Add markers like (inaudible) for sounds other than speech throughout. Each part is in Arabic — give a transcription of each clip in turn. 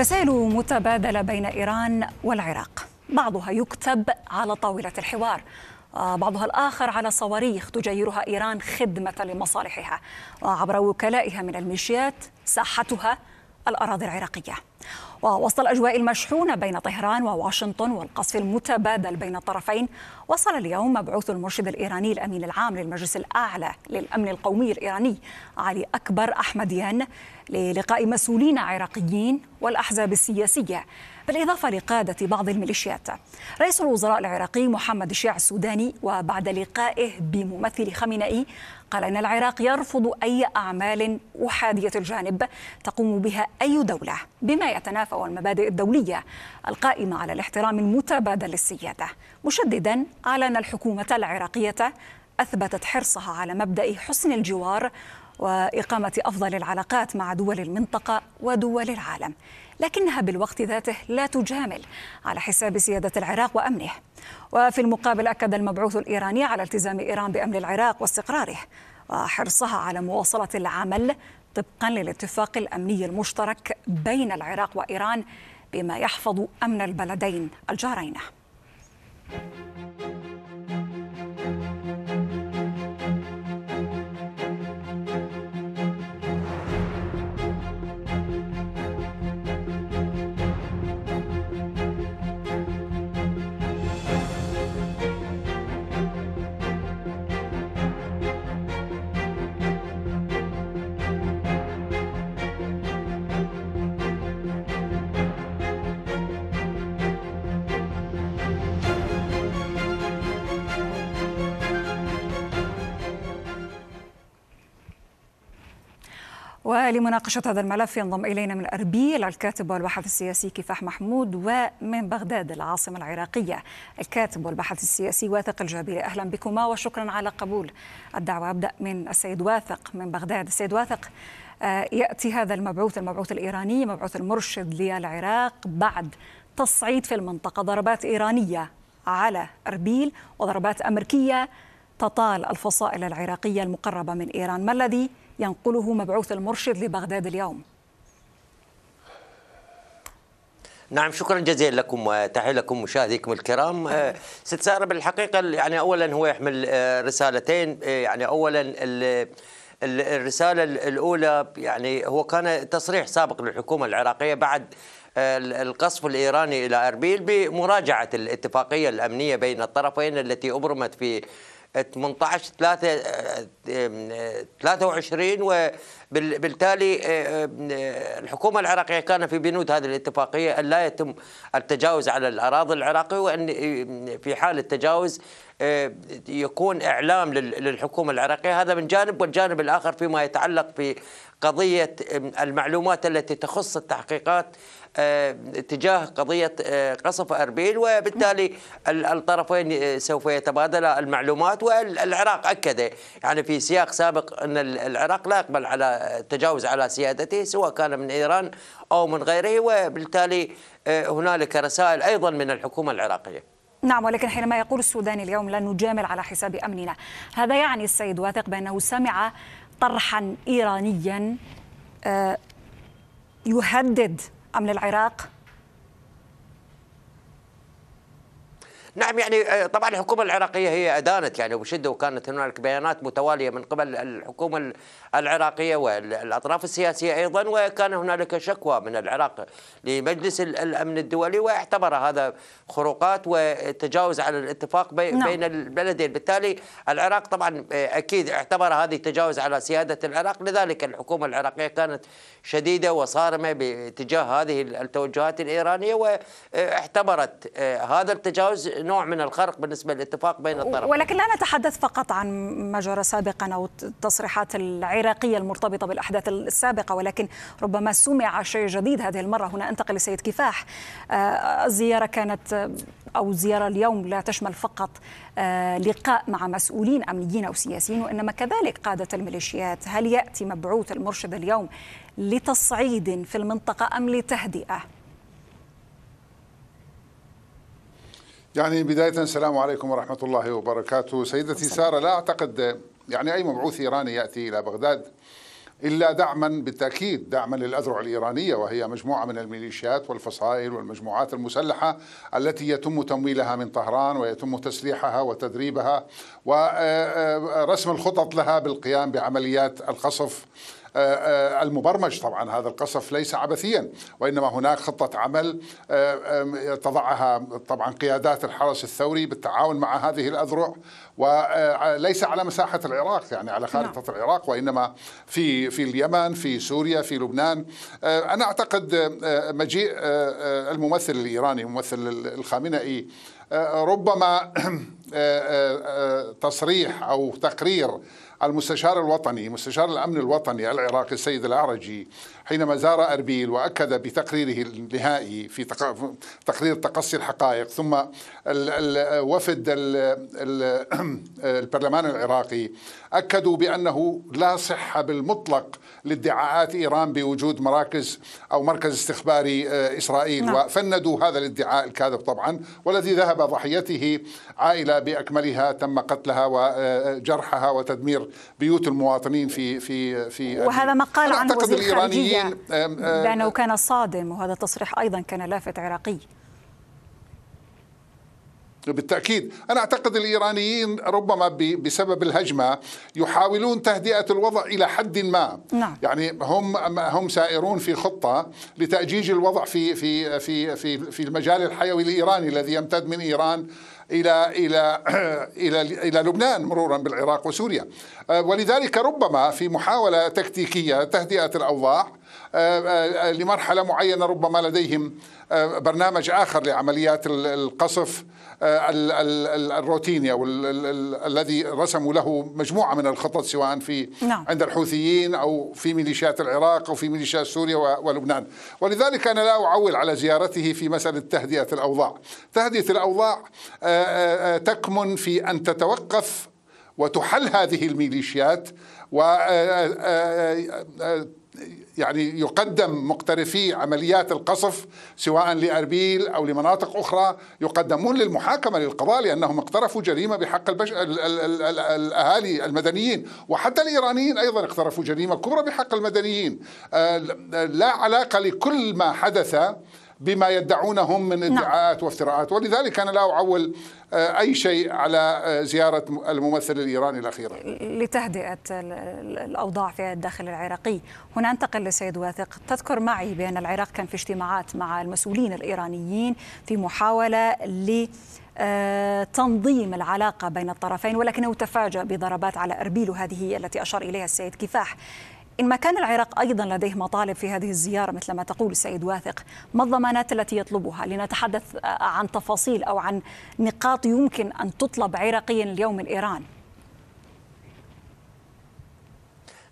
رسائل متبادلة بين إيران والعراق بعضها يكتب على طاولة الحوار آه، بعضها الآخر على صواريخ تجيرها إيران خدمة لمصالحها آه، عبر وكلائها من الميليشيات ساحتها الأراضي العراقية ووسط الأجواء المشحونة بين طهران وواشنطن والقصف المتبادل بين الطرفين وصل اليوم مبعوث المرشد الإيراني الأمين العام للمجلس الأعلى للأمن القومي الإيراني علي أكبر أحمديان للقاء مسؤولين عراقيين والأحزاب السياسية بالإضافة لقادة بعض الميليشيات رئيس الوزراء العراقي محمد الشيع السوداني وبعد لقائه بممثل خمينئي قال أن العراق يرفض أي أعمال أحادية الجانب تقوم بها أي دولة بما يتنافى الأهداف والمبادئ الدولية القائمة على الاحترام المتبادل للسيادة مشددا على أن الحكومة العراقية أثبتت حرصها على مبدأ حسن الجوار وإقامة أفضل العلاقات مع دول المنطقة ودول العالم لكنها بالوقت ذاته لا تجامل على حساب سيادة العراق وأمنه وفي المقابل أكد المبعوث الإيراني على التزام إيران بأمن العراق واستقراره وحرصها على مواصلة العمل طبقا للاتفاق الامني المشترك بين العراق وايران بما يحفظ امن البلدين الجارين. ولمناقشة هذا الملف ينضم إلينا من أربيل الكاتب والباحث السياسي كفاح محمود ومن بغداد العاصمة العراقية الكاتب والباحث السياسي واثق الجابري أهلا بكما وشكرا على قبول الدعوة أبدأ من السيد واثق من بغداد السيد واثق آه، يأتي هذا المبعوث المبعوث الإيراني مبعوث المرشد للعراق بعد تصعيد في المنطقة ضربات إيرانية على أربيل وضربات أمريكية تطال الفصائل العراقية المقربة من إيران ما الذي ينقله مبعوث المرشد لبغداد اليوم نعم شكرا جزيلا لكم وتحيه لكم مشاهديكم الكرام نعم. آه، ست ساره بالحقيقه يعني اولا هو يحمل آه، رسالتين آه، يعني اولا الرساله الاولى يعني هو كان تصريح سابق للحكومه العراقيه بعد القصف الايراني الى اربيل بمراجعه الاتفاقيه الامنيه بين الطرفين التي ابرمت في 18 3 23 وبالتالي الحكومه العراقيه كان في بنود هذه الاتفاقيه ان لا يتم التجاوز على الاراضي العراقيه وان آه، في حال التجاوز آه، يكون اعلام للحكومه العراقيه هذا من جانب والجانب الاخر فيما يتعلق في قضيه المعلومات التي تخص التحقيقات آه، تجاه قضية آه، قصف أربيل وبالتالي الطرفين آه، سوف يتبادلا المعلومات والعراق أكد يعني في سياق سابق أن العراق لا يقبل على التجاوز على سيادته سواء كان من إيران أو من غيره وبالتالي هنالك رسائل أيضا من الحكومة العراقية نعم ولكن حينما يقول السوداني اليوم لن نجامل على حساب امننا، هذا يعني السيد واثق بانه سمع طرحا ايرانيا يهدد أم للعراق؟ نعم يعني آه، طبعا الحكومه العراقيه هي ادانت يعني وبشده وكانت هناك بيانات متواليه من قبل الحكومه العراقيه والاطراف السياسيه ايضا وكان هنالك شكوى من العراق لمجلس الامن الدولي واعتبر هذا خروقات وتجاوز على الاتفاق بي نعم. بين البلدين بالتالي العراق طبعا آه، اكيد اعتبر هذه تجاوز على سياده العراق لذلك الحكومه العراقيه كانت شديده وصارمه باتجاه هذه التوجهات الايرانيه واعتبرت آه، هذا التجاوز نوع من الخرق بالنسبه للاتفاق بين الطرفين ولكن لا نتحدث فقط عن ما جرى سابقا او التصريحات العراقيه المرتبطه بالاحداث السابقه ولكن ربما سمع شيء جديد هذه المره هنا انتقل لسيد كفاح آه، الزياره كانت او الزياره اليوم لا تشمل فقط آه، لقاء مع مسؤولين امنيين او سياسيين وانما كذلك قاده الميليشيات هل ياتي مبعوث المرشد اليوم لتصعيد في المنطقه ام لتهدئه يعني بداية السلام عليكم ورحمة الله وبركاته سيدتي سارة لا أعتقد يعني أي مبعوث إيراني يأتي إلى بغداد إلا دعما بالتأكيد دعما للأذرع الإيرانية وهي مجموعة من الميليشيات والفصائل والمجموعات المسلحة التي يتم تمويلها من طهران ويتم تسليحها وتدريبها ورسم آه، آه، الخطط لها بالقيام بعمليات القصف آه، آه، المبرمج طبعا هذا القصف ليس عبثيا وإنما هناك خطة عمل آه، تضعها طبعا قيادات الحرس الثوري بالتعاون مع هذه الأذرع وليس على مساحة العراق يعني على خارطة نعم. العراق وإنما في في اليمن في سوريا في لبنان أنا أعتقد مجيء الممثل الإيراني ممثل الخامنئي ربما (clears throat) تصريح أو تقرير المستشار الوطني مستشار الأمن الوطني العراقي السيد الأعرجي حينما زار أربيل وأكد بتقريره النهائي في تقرير تقصي الحقائق ثم وفد (clears throat) البرلمان العراقي أكدوا بأنه لا صحة بالمطلق لادعاءات إيران بوجود مراكز أو مركز استخباري آه، إسرائيل نعم. وفندوا هذا الادعاء الكاذب طبعا والذي ذهب ضحيته عائلة بأكملها تم قتلها وجرحها آه، وتدمير بيوت المواطنين في في في وهذا ما قال عنه وزير الخارجية لكن لأنه كان صادم وهذا التصريح أيضا كان لافت عراقي بالتأكيد أنا أعتقد الإيرانيين ربما بسبب الهجمة يحاولون تهدئة الوضع إلى حد ما نعم. يعني هم هم سائرون في خطة لتأجيج الوضع في في في في, في المجال الحيوي الإيراني الذي يمتد من إيران إلى إلى (clears throat) إلى إلى لبنان مرورا بالعراق وسوريا آه، ولذلك ربما في محاولة تكتيكية تهدئة الأوضاع آه، آه، آه، لمرحلة معينة ربما لديهم برنامج آخر لعمليات القصف الروتيني أو الذي رسموا له مجموعة من الخطط سواء في نعم. عند الحوثيين أو في ميليشيات العراق أو في ميليشيات سوريا ولبنان ولذلك أنا لا أعول على زيارته في مسألة تهدئة الأوضاع تهدئة الأوضاع تكمن في أن تتوقف وتحل هذه الميليشيات و يعني يقدم مقترفي عمليات القصف سواء لاربيل او لمناطق اخرى يقدمون للمحاكمه للقضاء لانهم اقترفوا جريمه بحق البش... الاهالي المدنيين وحتى الايرانيين ايضا اقترفوا جريمه كبرى بحق المدنيين آه، لا علاقه لكل ما حدث بما يدعونهم من نعم. ادعاءات وافتراءات ولذلك أنا لا أعول آه، أي شيء على آه، زيارة الممثل الإيراني الأخيرة لتهدئة الأوضاع في الداخل العراقي هنا أنتقل للسيد واثق تذكر معي بأن العراق كان في اجتماعات مع المسؤولين الإيرانيين في محاولة ل آه، تنظيم العلاقه بين الطرفين ولكنه تفاجا بضربات على اربيل وهذه التي اشار اليها السيد كفاح إن ما كان العراق أيضا لديه مطالب في هذه الزيارة مثل ما تقول السيد واثق ما الضمانات التي يطلبها لنتحدث آه، عن تفاصيل أو عن نقاط يمكن أن تطلب عراقيا اليوم من إيران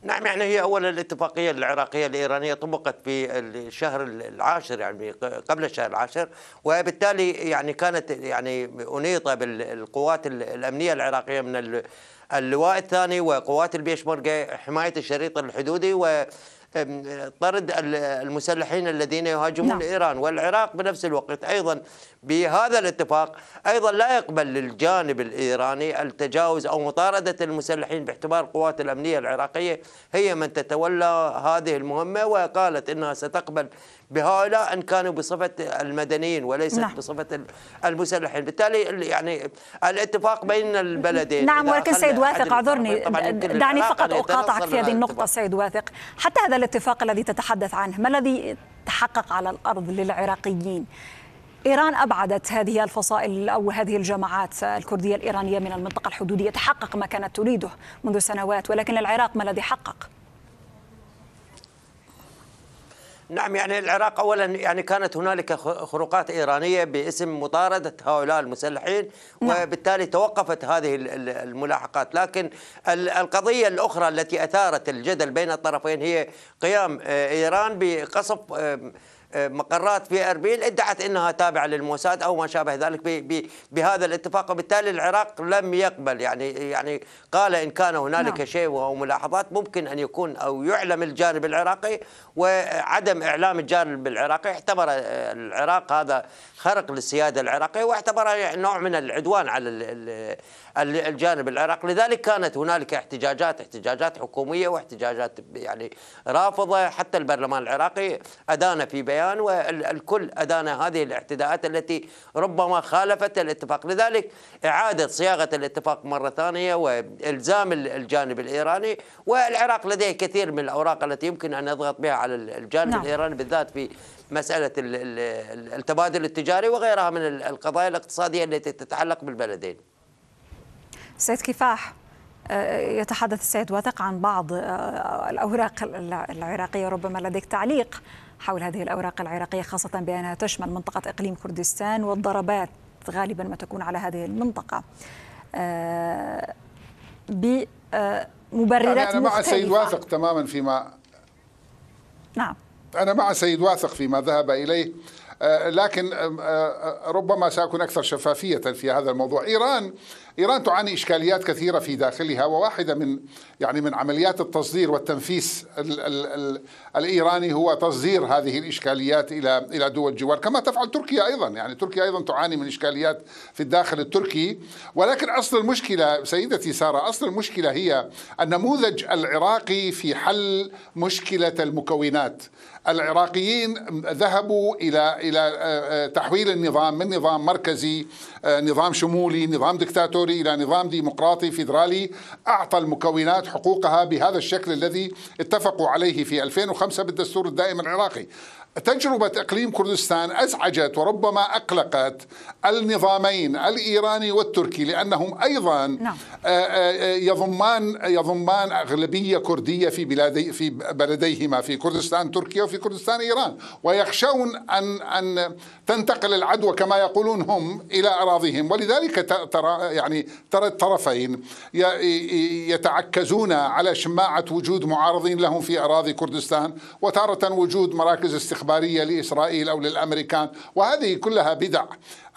نعم يعني هي أولا الاتفاقية العراقية الإيرانية طبقت في الشهر العاشر يعني قبل الشهر العاشر وبالتالي يعني كانت يعني انيطه بالقوات الأمنية العراقية من اللواء الثاني وقوات البيشمركة حماية الشريط الحدودي و طرد المسلحين الذين يهاجمون نعم. إيران والعراق بنفس الوقت أيضا بهذا الاتفاق أيضا لا يقبل للجانب الإيراني التجاوز أو مطاردة المسلحين باعتبار القوات الأمنية العراقية هي من تتولى هذه المهمة وقالت أنها ستقبل بهؤلاء ان كانوا بصفه المدنيين وليس نعم. بصفه المسلحين، بالتالي يعني الاتفاق بين البلدين نعم ولكن سيد واثق اعذرني دعني فقط اقاطعك في هذه النقطه سيد واثق، حتى هذا الاتفاق الذي تتحدث عنه ما الذي تحقق على الأرض للعراقيين إيران أبعدت هذه الفصائل أو هذه الجماعات الكردية الإيرانية من المنطقة الحدودية تحقق ما كانت تريده منذ سنوات ولكن العراق ما الذي حقق؟ نعم يعني العراق اولا يعني كانت هنالك خروقات ايرانيه باسم مطارده هؤلاء المسلحين نعم. وبالتالي توقفت هذه الملاحقات لكن القضيه الاخرى التي اثارت الجدل بين الطرفين هي قيام آه، ايران بقصف آه، مقرات في اربيل ادعت انها تابعه للموساد او ما شابه ذلك بهذا الاتفاق وبالتالي العراق لم يقبل يعني يعني قال ان كان هنالك نعم. شيء او ملاحظات ممكن ان يكون او يعلم الجانب العراقي وعدم اعلام الجانب العراقي اعتبر آه، العراق هذا خرق للسياده العراقيه واعتبره نوع من العدوان على الجانب العراقي لذلك كانت هنالك احتجاجات احتجاجات حكوميه واحتجاجات يعني رافضه حتى البرلمان العراقي ادان في بيان البيان والكل أدان هذه الاعتداءات التي ربما خالفت الاتفاق لذلك إعادة صياغة الاتفاق مرة ثانية وإلزام الجانب الإيراني والعراق لديه كثير من الأوراق التي يمكن أن يضغط بها على الجانب نعم. الإيراني بالذات في مسألة التبادل التجاري وغيرها من القضايا الاقتصادية التي تتعلق بالبلدين سيد كفاح آه، يتحدث السيد واثق عن بعض آه، الأوراق العراقية ربما لديك تعليق حول هذه الأوراق العراقية خاصة بأنها تشمل منطقة إقليم كردستان والضربات غالبا ما تكون على هذه المنطقة آه، بمبررات يعني أنا مع مختلفة. سيد واثق تماما فيما نعم أنا مع سيد واثق فيما ذهب إليه آه، لكن آه، ربما سأكون أكثر شفافية في هذا الموضوع إيران إيران تعاني إشكاليات كثيرة في داخلها وواحدة من يعني من عمليات التصدير والتنفيس الـ الـ الـ الإيراني هو تصدير هذه الإشكاليات إلى إلى دول الجوار كما تفعل تركيا أيضا يعني تركيا أيضا تعاني من إشكاليات في الداخل التركي ولكن أصل المشكلة سيدتي سارة أصل المشكلة هي النموذج العراقي في حل مشكلة المكونات العراقيين ذهبوا الى الى آه، آه، تحويل النظام من نظام مركزي آه، نظام شمولي نظام دكتاتوري التحول إلى نظام ديمقراطي فيدرالي أعطى المكونات حقوقها بهذا الشكل الذي اتفقوا عليه في 2005 بالدستور الدائم العراقي تجربة إقليم كردستان أزعجت وربما أقلقت النظامين الإيراني والتركي لأنهم أيضا نعم. آه، آه، يضمان يضمان أغلبية كردية في بلادي في بلديهما في كردستان تركيا وفي كردستان إيران ويخشون أن أن تنتقل العدوى كما يقولون هم إلى أراضيهم ولذلك ترى يعني ترى الطرفين يتعكزون على شماعة وجود معارضين لهم في أراضي كردستان وتارة وجود مراكز استخبارات الإخبارية لاسرائيل او للامريكان وهذه كلها بدع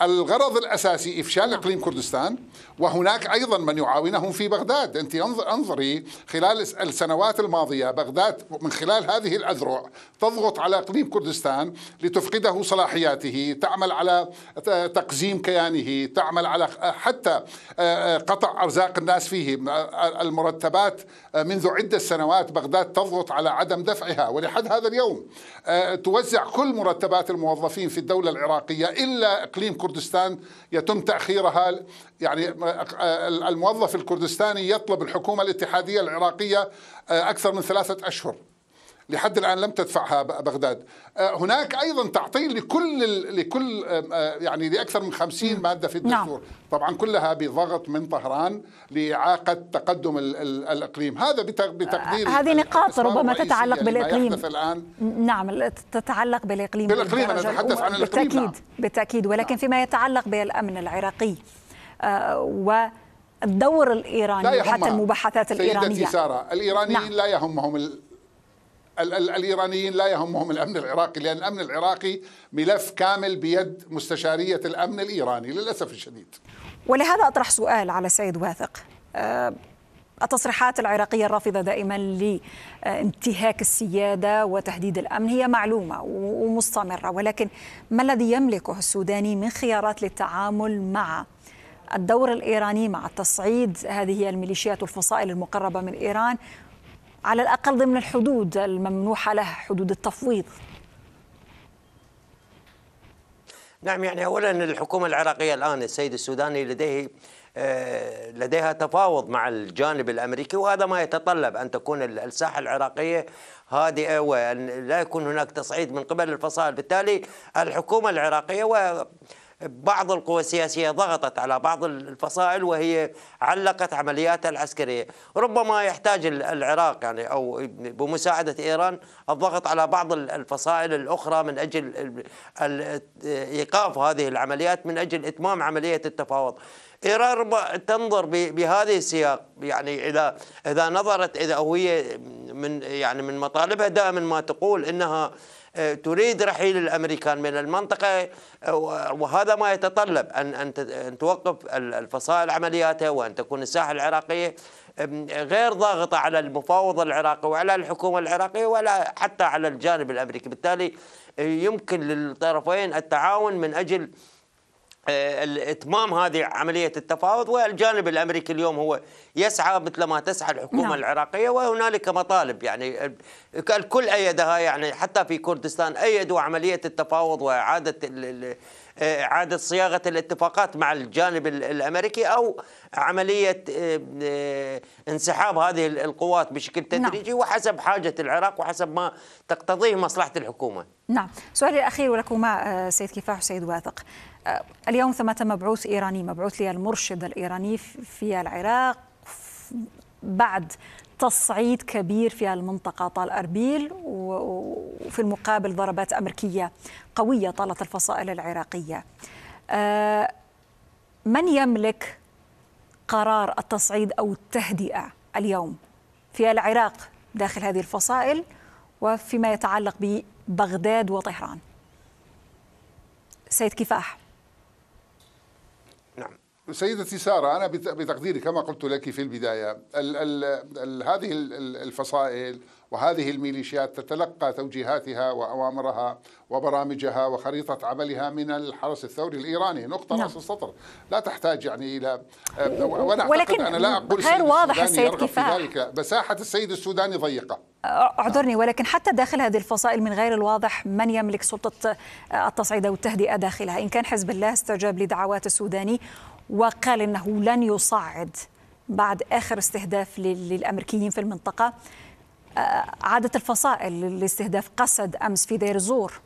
الغرض الأساسي إفشال نعم. إقليم كردستان وهناك أيضا من يعاونهم في بغداد أنت انظري خلال السنوات الماضية بغداد من خلال هذه الأذرع تضغط على إقليم كردستان لتفقده صلاحياته تعمل على تقزيم كيانه تعمل على حتى قطع أرزاق الناس فيه المرتبات منذ عدة سنوات بغداد تضغط على عدم دفعها ولحد هذا اليوم توزع كل مرتبات الموظفين في الدولة العراقية إلا إقليم كردستان كردستان يتم تأخيرها يعني آه، الموظف الكردستاني يطلب الحكومة الاتحادية العراقية آه، أكثر من ثلاثة أشهر لحد الآن لم تدفعها بغداد آه، هناك أيضا تعطيل لكل لكل آه، يعني لأكثر من 50 مادة في نعم. الدستور نعم. طبعا كلها بضغط من طهران لإعاقة تقدم الإقليم هذا آه، بتقدير هذه نقاط ربما تتعلق يعني بالإقليم الآن نعم تتعلق بالإقليم بالإقليم أنا أتحدث عن الإقليم بالتأكيد نعم. بالتأكيد ولكن نعم. فيما يتعلق بالأمن العراقي و الدور الايراني حتى المباحثات الايرانيه سيدتي ساره الايرانيين نعم. لا يهمهم ال ال الايرانيين لا يهمهم الامن العراقي لان الامن العراقي ملف كامل بيد مستشاريه الامن الايراني للاسف الشديد. ولهذا اطرح سؤال على السيد واثق. آه، التصريحات العراقيه الرافضه دائما لانتهاك السياده وتهديد الامن هي معلومه ومستمره ولكن ما الذي يملكه السوداني من خيارات للتعامل مع الدور الايراني مع تصعيد هذه الميليشيات والفصائل المقربه من ايران على الأقل ضمن الحدود الممنوحة لها حدود التفويض نعم يعني أولا الحكومة العراقية الآن السيد السوداني لديه آه، لديها تفاوض مع الجانب الامريكي وهذا ما يتطلب ان تكون الساحه العراقيه هادئه وان لا يكون هناك تصعيد من قبل الفصائل، بالتالي الحكومه العراقيه بعض القوى السياسية ضغطت على بعض الفصائل وهي علقت عملياتها العسكرية ربما يحتاج العراق يعني أو بمساعدة إيران الضغط على بعض الفصائل الأخرى من أجل إيقاف هذه العمليات من أجل إتمام عملية التفاوض إيران تنظر بهذه السياق يعني إذا إذا نظرت إذا هي من يعني من مطالبها دائما ما تقول انها آه، تريد رحيل الامريكان من المنطقه آه، وهذا ما يتطلب ان ان توقف الفصائل عملياتها وان تكون الساحه العراقيه غير ضاغطه على المفاوض العراقي وعلى الحكومه العراقيه ولا حتى على الجانب الامريكي، بالتالي آه، يمكن للطرفين التعاون من اجل آه، اتمام هذه عمليه التفاوض والجانب الامريكي اليوم هو يسعى مثل ما تسعى الحكومه نعم. العراقيه وهنالك مطالب يعني الكل ايدها يعني حتى في كردستان ايدوا عمليه التفاوض واعاده آه، إعادة صياغة الاتفاقات مع الجانب الأمريكي أو عملية آه، انسحاب هذه القوات بشكل نعم. تدريجي نعم. وحسب حاجة العراق وحسب ما تقتضيه مصلحة الحكومة نعم سؤالي الأخير ولكما سيد كفاح وسيد واثق اليوم ثمة مبعوث إيراني مبعوث للمرشد الإيراني في العراق بعد تصعيد كبير في المنطقة طال أربيل وفي المقابل ضربات أمريكية قوية طالت الفصائل العراقية آه، من يملك قرار التصعيد أو التهدئة اليوم في العراق داخل هذه الفصائل وفيما يتعلق ببغداد وطهران سيد كفاح سيدتي سارة أنا بتقديري كما قلت لك في البداية الـ الـ الـ هذه الفصائل وهذه الميليشيات تتلقى توجيهاتها وأوامرها وبرامجها وخريطة عملها من الحرس الثوري الإيراني نقطة نعم. رأس السطر لا تحتاج يعني إلى وأنا آه، ولكن أنا لا أقول غير واضح السيد كفاح ذلك بساحة السيد السوداني ضيقة اعذرني ولكن حتى داخل هذه الفصائل من غير الواضح من يملك سلطة آه، التصعيد والتهدئة داخلها إن كان حزب الله استجاب لدعوات السوداني وقال انه لن يصعد بعد اخر استهداف للامريكيين في المنطقه آه، عادت الفصائل لاستهداف قسد امس في دير الزور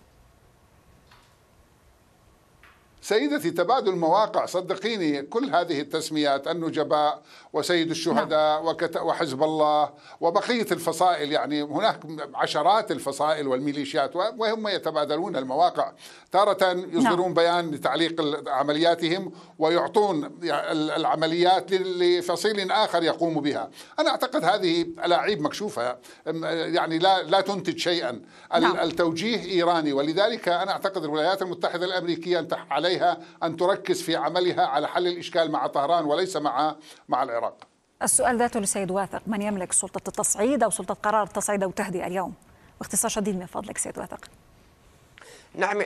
سيدتي تبادل مواقع صدقيني كل هذه التسميات النجباء وسيد الشهداء نعم. وحزب الله وبقية الفصائل يعني هناك عشرات الفصائل والميليشيات وهم يتبادلون المواقع تارة يصدرون نعم. بيان لتعليق عملياتهم ويعطون العمليات لفصيل آخر يقوم بها أنا أعتقد هذه ألاعيب مكشوفة يعني لا, لا تنتج شيئا نعم. التوجيه إيراني ولذلك أنا أعتقد الولايات المتحدة الأمريكية عليها عليها أن تركز في عملها على حل الإشكال مع طهران وليس مع مع العراق السؤال ذاته للسيد واثق من يملك سلطة التصعيد أو سلطة قرار التصعيد أو التهدئه اليوم باختصار شديد من فضلك سيد واثق نعم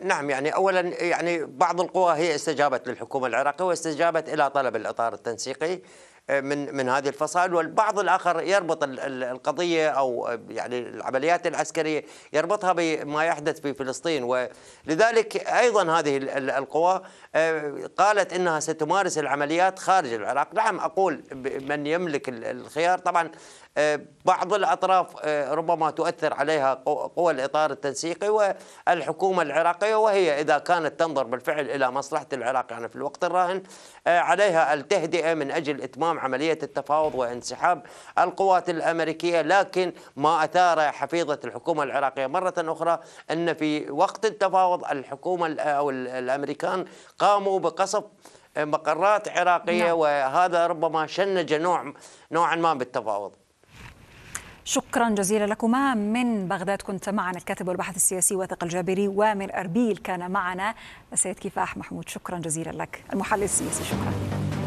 نعم يعني اولا يعني بعض القوى هي استجابت للحكومه العراقيه واستجابت الى طلب الاطار التنسيقي آه، من من هذه الفصائل والبعض الاخر يربط القضيه او آه، يعني العمليات العسكريه يربطها بما يحدث في فلسطين ولذلك ايضا هذه القوى آه، قالت انها ستمارس العمليات خارج العراق، نعم اقول من يملك الخيار طبعا بعض الأطراف آه، ربما تؤثر عليها قوى الإطار التنسيقي والحكومة العراقية وهي إذا كانت تنظر بالفعل إلى مصلحة العراق يعني في الوقت الراهن آه، عليها التهدئة من أجل إتمام عملية التفاوض وانسحاب القوات الأمريكية لكن ما أثار حفيظة الحكومة العراقية مرة أخرى أن في وقت التفاوض الحكومة أو الأمريكان قاموا بقصف مقرات عراقية نعم. وهذا ربما شنج نوع نوعا ما بالتفاوض شكرا جزيلا لكما من بغداد كنت معنا الكاتب والباحث السياسي واثق الجابري ومن أربيل كان معنا السيد كفاح محمود شكرا جزيلا لك المحلل السياسي شكرا